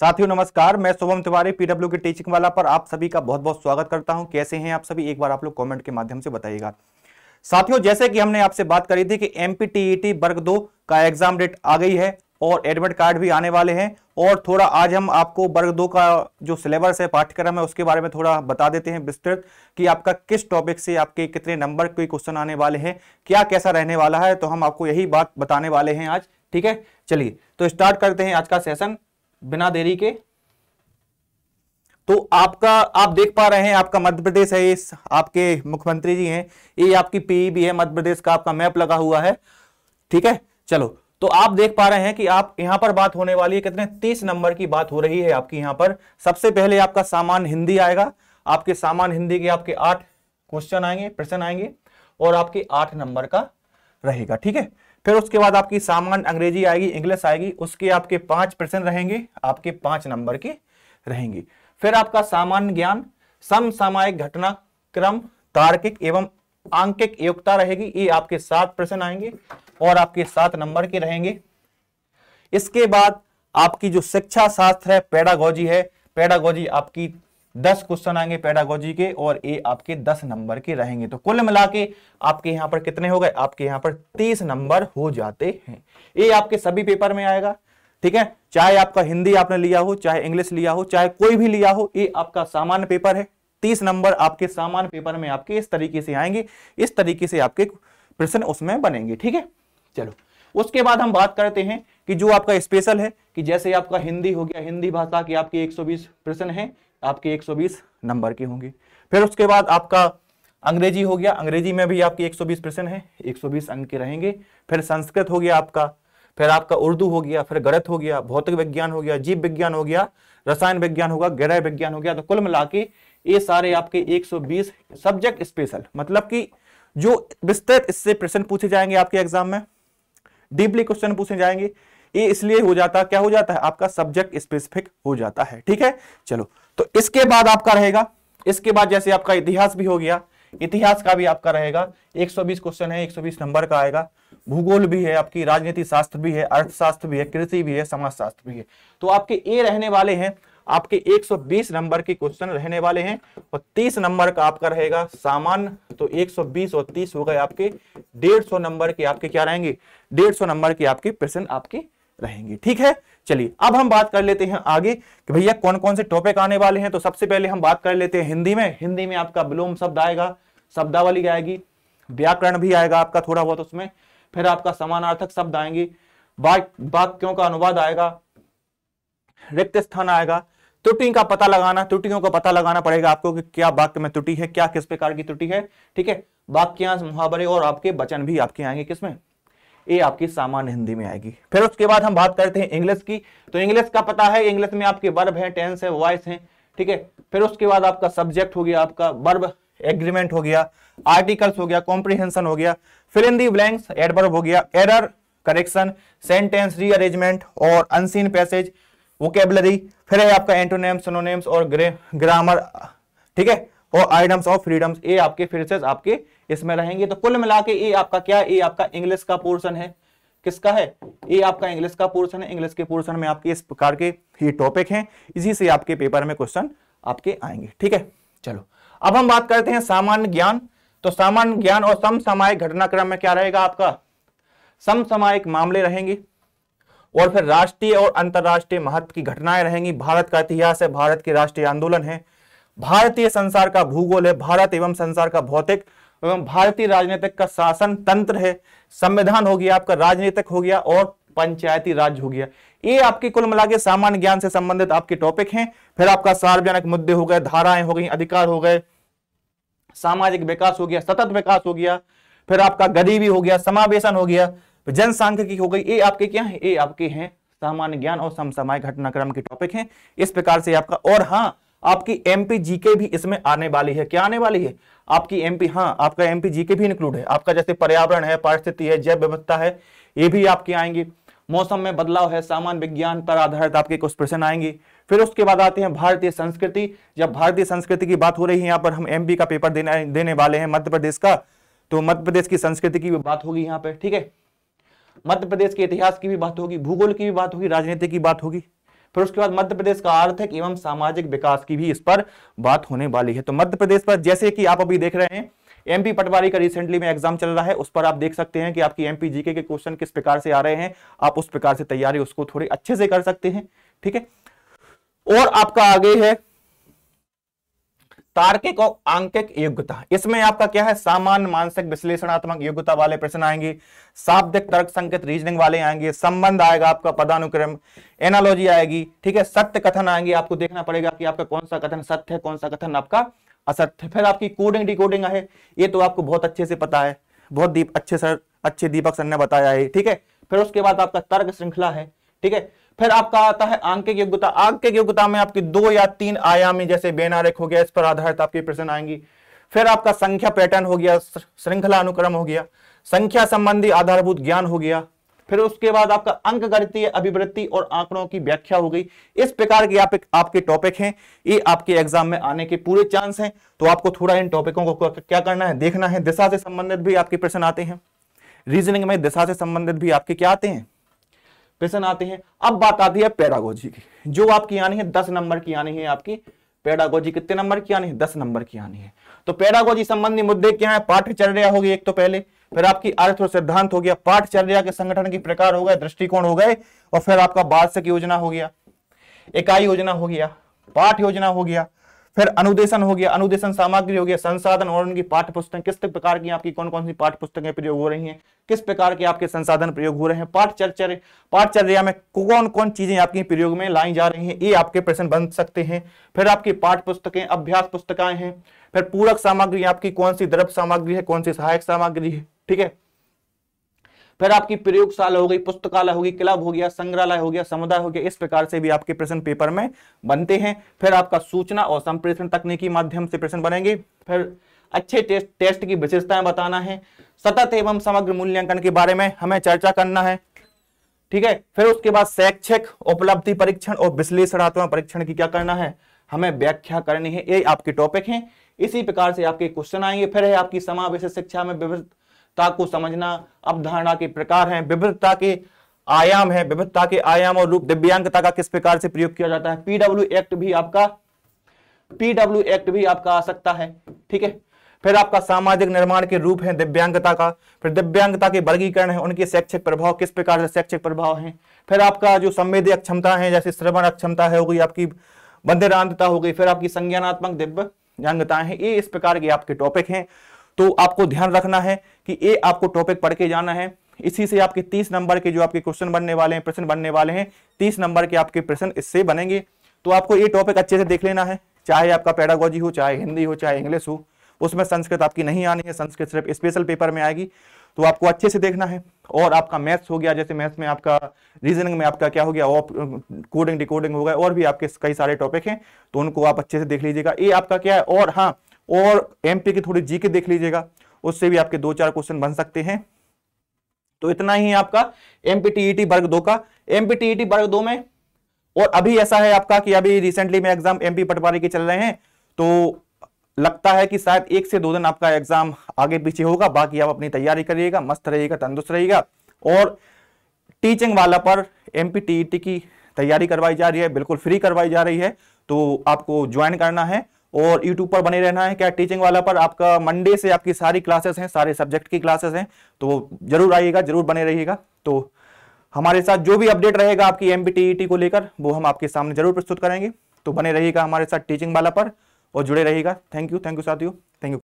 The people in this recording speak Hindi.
साथियों नमस्कार मैं शुभम तिवारी पीडब्ल्यू के टीचिंग वाला पर आप सभी का बहुत बहुत स्वागत करता हूं कैसे हैं आप सभी एक बार आप लोग कमेंट के माध्यम से बताइएगा साथियों जैसे कि हमने आपसे बात करी थी कि एमपीटीईटी e वर्ग दो का एग्जाम डेट आ गई है और एडमिट कार्ड भी आने वाले हैं और थोड़ा आज हम आपको वर्ग दो का जो सिलेबस है पाठ्यक्रम है उसके बारे में थोड़ा बता देते हैं विस्तृत कि आपका किस टॉपिक से आपके कितने नंबर के क्वेश्चन आने वाले हैं क्या कैसा रहने वाला है तो हम आपको यही बात बताने वाले हैं आज ठीक है चलिए तो स्टार्ट करते हैं आज का सेशन बिना देरी के तो आपका आप देख पा रहे हैं आपका मध्य प्रदेश है इस आपके मुख्यमंत्री जी हैं ये आपकी भी e है मध्य प्रदेश का आपका मैप लगा हुआ है ठीक है चलो तो आप देख पा रहे हैं कि आप यहां पर बात होने वाली है कितने तीस नंबर की बात हो रही है आपकी यहां पर सबसे पहले आपका सामान हिंदी आएगा आपके सामान हिंदी के आपके आठ क्वेश्चन आएंगे प्रश्न आएंगे और आपके आठ नंबर का रहेगा ठीक है फिर उसके बाद आपकी सामान्य अंग्रेजी आएगी इंग्लिश आएगी उसके आपके पांच प्रश्न रहेंगे आपके पांच नंबर के रहेंगे फिर आपका सामान्य ज्ञान समसामायिक घटना क्रम तार्किक एवं आंकिक योग्यता रहेगी ये आपके सात प्रश्न आएंगे और आपके सात नंबर के रहेंगे इसके बाद आपकी जो शिक्षा शास्त्र है पेडागोजी है पेडागोजी आपकी दस क्वेश्चन आएंगे पेडागोजी के और ये आपके दस नंबर के रहेंगे तो कुल मिला के आपके यहाँ पर कितने हो गए आपके यहाँ पर तीस नंबर हो जाते हैं ये आपके सभी पेपर में आएगा ठीक है चाहे आपका हिंदी आपने लिया हो चाहे इंग्लिश लिया हो चाहे कोई भी लिया हो ये आपका सामान्य पेपर है तीस नंबर आपके सामान्य पेपर में आपके इस तरीके से आएंगे इस तरीके से आपके प्रश्न उसमें बनेंगे ठीक है चलो उसके बाद हम बात करते हैं कि जो आपका स्पेशल है कि जैसे आपका हिंदी हो गया हिंदी भाषा की आपके 120 प्रश्न है आपके 120 नंबर के होंगे फिर उसके बाद आपका अंग्रेजी हो गया अंग्रेजी में भी आपके 120 प्रश्न है 120 अंक के रहेंगे फिर संस्कृत हो गया आपका फिर आपका उर्दू हो गया फिर गणित हो गया भौतिक विज्ञान हो गया जीव विज्ञान हो गया रसायन विज्ञान होगा गृह विज्ञान हो गया तो कुल मिला के ये सारे आपके 120 सब्जेक्ट स्पेशल मतलब कि जो विस्तृत इससे प्रश्न पूछे जाएंगे आपके एग्जाम में डीपली क्वेश्चन पूछे जाएंगे ये इसलिए हो जाता क्या हो जाता है आपका सब्जेक्ट स्पेसिफिक हो जाता है ठीक है चलो तो इसके बाद आपका रहेगा इसके बाद जैसे आपका इतिहास भी हो गया इतिहास का भी आपका रहेगा 120 क्वेश्चन है 120 नंबर का आएगा भूगोल भी है आपकी राजनीति शास्त्र भी है अर्थशास्त्र भी है कृषि भी है समाज शास्त्र भी है तो आपके ए रहने वाले हैं आपके 120 नंबर के क्वेश्चन रहने वाले हैं और 30 नंबर का आपका रहेगा सामान्य तो 120 और 30 हो गए आपके 150 नंबर के आपके क्या रहेंगे 150 नंबर के आपके प्रश्न आपके रहेंगे ठीक है चलिए अब हम बात कर लेते हैं आगे कि भैया कौन कौन से टॉपिक आने वाले हैं तो सबसे पहले हम बात कर लेते हैं हिंदी में हिंदी में आपका विलोम शब्द आएगा शब्दावली आएगी व्याकरण भी आएगा आपका थोड़ा बहुत उसमें फिर आपका समानार्थक शब्द आएंगे वाक्यों का अनुवाद आएगा रिक्त स्थान आएगा त्रुटि का पता लगाना त्रुटियों का पता लगाना पड़ेगा आपको कि क्या वाक्य में त्रुटि है क्या किस प्रकार की त्रुटि है ठीक है वाक्यांश मुहावरे और आपके वचन भी आपके आएंगे किसमें ये आपकी सामान्य हिंदी में आएगी फिर उसके बाद हम बात करते हैं इंग्लिश की तो इंग्लिश का पता है इंग्लिश में आपके वर्ब है टेंस है वॉइस है ठीक है फिर उसके बाद आपका सब्जेक्ट हो गया आपका वर्ब एग्रीमेंट हो गया आर्टिकल्स हो गया कॉम्प्रीहेंशन हो गया फिर इन दी ब्लैंक्स एडवर्ब हो गया एरर करेक्शन सेंटेंस रीअरेंजमेंट और अनसीन पैसेज वोकेबलरी फिर है आपका एंटोनेम्स सोनोनेम्स और ग्रामर ठीक है और आइटम्स ऑफ फ्रीडम ए आपके फ्रेसेस आपके इसमें रहेंगे तो कुल मिला के ए आपका क्या ए आपका इंग्लिश का पोर्सन है किसका है ये आपका इंग्लिश का पोर्शन है इंग्लिश के पोर्शन में आपके इस प्रकार के ये टॉपिक हैं इसी से आपके पेपर में क्वेश्चन आपके आएंगे ठीक है चलो अब हम बात करते हैं सामान्य ज्ञान तो सामान्य ज्ञान और समसामयिक घटनाक्रम में क्या रहेगा आपका समसामयिक मामले रहेंगे और फिर राष्ट्रीय और अंतरराष्ट्रीय महत्व की घटनाएं रहेंगी भारत का इतिहास है भारत के राष्ट्रीय आंदोलन है भारतीय संसार का भूगोल है भारत एवं संसार का भौतिक एवं भारतीय राजनीतिक का शासन तंत्र है संविधान हो गया आपका राजनीतिक हो गया और पंचायती राज हो गया ये आपके कुल मिला के सामान्य ज्ञान से संबंधित आपके टॉपिक हैं फिर आपका सार्वजनिक मुद्दे हो गए धाराएं हो गई अधिकार हो गए सामाजिक विकास हो गया सतत विकास हो गया फिर आपका गरीबी हो गया समावेशन हो गया जनसांख्यिकी हो गई ये आपके क्या है ये आपके हैं सामान्य ज्ञान और समसामयिक घटनाक्रम के टॉपिक हैं इस प्रकार से आपका और हाँ आपकी एमपी जीके भी इसमें आने वाली है क्या आने वाली है आपकी एमपी हाँ आपका एमपी जीके भी इंक्लूड है आपका जैसे पर्यावरण है पारिस्थिति है जैव व्यवस्था है ये भी आपके आएंगे मौसम में बदलाव है सामान्य विज्ञान पर आधारित आपके कुछ प्रश्न आएंगे फिर उसके बाद आते हैं भारतीय संस्कृति जब भारतीय संस्कृति की बात हो रही है यहाँ पर हम एमपी का पेपर देने देने वाले हैं मध्य प्रदेश का तो मध्य प्रदेश की संस्कृति की भी बात होगी यहाँ पर ठीक है मध्य प्रदेश के इतिहास की भी बात होगी भूगोल की भी बात होगी राजनीति की बात होगी फिर उसके बाद मध्य प्रदेश का आर्थिक एवं सामाजिक विकास की भी इस पर बात होने वाली है तो मध्य प्रदेश पर जैसे कि आप अभी देख रहे हैं एमपी पटवारी का रिसेंटली में एग्जाम चल रहा है उस पर आप देख सकते हैं कि आपकी एमपी जीके के क्वेश्चन किस प्रकार से आ रहे हैं आप उस प्रकार से तैयारी उसको थोड़ी अच्छे से कर सकते हैं ठीक है और आपका आगे है तार्किक और आंकिक योग्यता इसमें आपका क्या है सामान्य मानसिक विश्लेषणात्मक योग्यता वाले प्रश्न आएंगे शाब्दिक तर्क संकेत रीजनिंग वाले आएंगे संबंध आएगा आपका पदानुक्रम एनालॉजी आएगी ठीक है सत्य कथन आएंगे आपको देखना पड़ेगा कि आपका कौन सा कथन सत्य है कौन सा कथन आपका असत्य फिर आपकी कोडिंग डी है ये तो आपको बहुत अच्छे से पता है बहुत दीप अच्छे सर अच्छे दीपक सर ने बताया है ठीक है फिर उसके बाद आपका तर्क श्रृंखला है ठीक है फिर आपका आता है आंकिक योग्यता आंकिक योग्यता में आपकी दो या तीन आयामी जैसे बेनारेख हो गया इस पर आधारित आपकी प्रश्न आएंगी फिर आपका संख्या पैटर्न हो गया श्रृंखला अनुक्रम हो गया संख्या संबंधी आधारभूत ज्ञान हो गया फिर उसके बाद आपका अंक गणितीय अभिवृत्ति और आंकड़ों की व्याख्या हो गई इस प्रकार के आप, आपके टॉपिक हैं ये आपके एग्जाम में आने के पूरे चांस हैं तो आपको थोड़ा इन टॉपिकों को क्या करना है देखना है दिशा से संबंधित भी आपके प्रश्न आते हैं रीजनिंग में दिशा से संबंधित भी आपके क्या आते हैं क्वेश्चन आते हैं अब बात आती है पेडागोजी की जो आपकी आनी है दस नंबर की आनी है आपकी पेडागोजी कितने नंबर की आनी है दस नंबर की आनी है तो पेडागोजी संबंधी मुद्दे क्या है पाठ्यचर्या होगी एक तो पहले फिर आपकी अर्थ और सिद्धांत हो गया पाठचर्या के संगठन के प्रकार हो गए दृष्टिकोण हो गए और फिर आपका वार्षिक योजना हो गया इकाई योजना हो गया पाठ योजना हो गया फिर अनुदेशन हो गया अनुदेशन सामग्री हो गया संसाधन और उनकी पाठ्य पुस्तक किस प्रकार की आपकी कौन कौन सी पाठ्य पुस्तकें प्रयोग हो रही हैं किस प्रकार के आपके संसाधन प्रयोग हो रहे हैं पाठचर्चर्य पाठचर्या में कौन कौन चीजें आपके प्रयोग में लाई जा रही हैं ये आपके प्रश्न बन सकते हैं फिर आपकी पाठ पुस्तकें अभ्यास पुस्तकाएं हैं फिर पूरक सामग्री आपकी कौन सी द्रव सामग्री है कौन सी सहायक सामग्री है ठीक है फिर आपकी प्रयोगशाला हो गई पुस्तकालय होगी क्लब हो गया संग्रहालय हो गया समुदाय हो गया इस प्रकार से भी आपके प्रश्न पेपर में बनते हैं फिर आपका सूचना और संप्रेषण तकनीकी माध्यम से प्रश्न बनेंगे फिर अच्छे टेस्ट टेस्ट की विशेषताएं बताना है सतत एवं समग्र मूल्यांकन के बारे में हमें चर्चा करना है ठीक है फिर उसके बाद शैक्षिक उपलब्धि परीक्षण और विश्लेषणात्मक परीक्षण की क्या करना है हमें व्याख्या करनी है ये आपके टॉपिक हैं इसी प्रकार से आपके क्वेश्चन आएंगे फिर है आपकी समावेश शिक्षा में विविध विविधता को समझना अवधारणा के प्रकार है विविधता के आयाम है विविधता के आयाम और रूप दिव्यांगता का किस प्रकार से प्रयोग किया जाता है पीडब्ल्यू एक्ट भी आपका पीडब्ल्यू एक्ट भी आपका आ सकता है ठीक है फिर आपका सामाजिक निर्माण के रूप है दिव्यांगता का फिर दिव्यांगता के वर्गीकरण है उनके शैक्षिक प्रभाव किस प्रकार से शैक्षिक प्रभाव है फिर आपका जो संवेदी अक्षमता है जैसे श्रवण अक्षमता है हो गई आपकी बंदिरांतता हो गई फिर आपकी संज्ञानात्मक दिव्यांगता है ये इस प्रकार के आपके टॉपिक हैं तो आपको ध्यान रखना है कि ये आपको टॉपिक पढ़ के जाना है इसी से आपके तीस नंबर के जो आपके क्वेश्चन बनने वाले हैं प्रश्न बनने वाले हैं तीस नंबर के आपके प्रश्न इससे बनेंगे तो आपको ये टॉपिक अच्छे से देख लेना है चाहे आपका पैडागोजी हो चाहे हिंदी हो चाहे इंग्लिश हो उसमें संस्कृत आपकी नहीं आनी है संस्कृत सिर्फ स्पेशल पेपर में आएगी तो आपको अच्छे से देखना है और आपका मैथ्स हो गया जैसे मैथ्स में आपका रीजनिंग में आपका क्या हो गया ऑप कोडिंग डिकोडिंग हो गया और भी आपके कई सारे टॉपिक हैं तो उनको आप अच्छे से देख लीजिएगा ये आपका क्या है और हाँ और एमपी की थोड़ी जी के देख लीजिएगा उससे भी आपके दो चार क्वेश्चन बन सकते हैं तो इतना ही आपका एमपीटीईटी e वर्ग दो का एमपीटीईटी e वर्ग दो में और अभी ऐसा है आपका कि अभी रिसेंटली में एग्जाम एमपी पटवारी के चल रहे हैं तो लगता है कि शायद एक से दो दिन आपका एग्जाम आगे पीछे होगा बाकी आप अपनी तैयारी करिएगा मस्त रहिएगा तंदुरुस्त रहेगा और टीचिंग वाला पर एम e की तैयारी करवाई जा रही है बिल्कुल फ्री करवाई जा रही है तो आपको ज्वाइन करना है और यूट्यूब पर बने रहना है क्या टीचिंग वाला पर आपका मंडे से आपकी सारी क्लासेस हैं सारे सब्जेक्ट की क्लासेस हैं तो जरूर आइएगा जरूर बने रहिएगा तो हमारे साथ जो भी अपडेट रहेगा आपकी एम e को लेकर वो हम आपके सामने जरूर प्रस्तुत करेंगे तो बने रहिएगा हमारे साथ टीचिंग वाला पर और जुड़े रहिएगा थैंक यू थैंक यू साथियों थैंक यू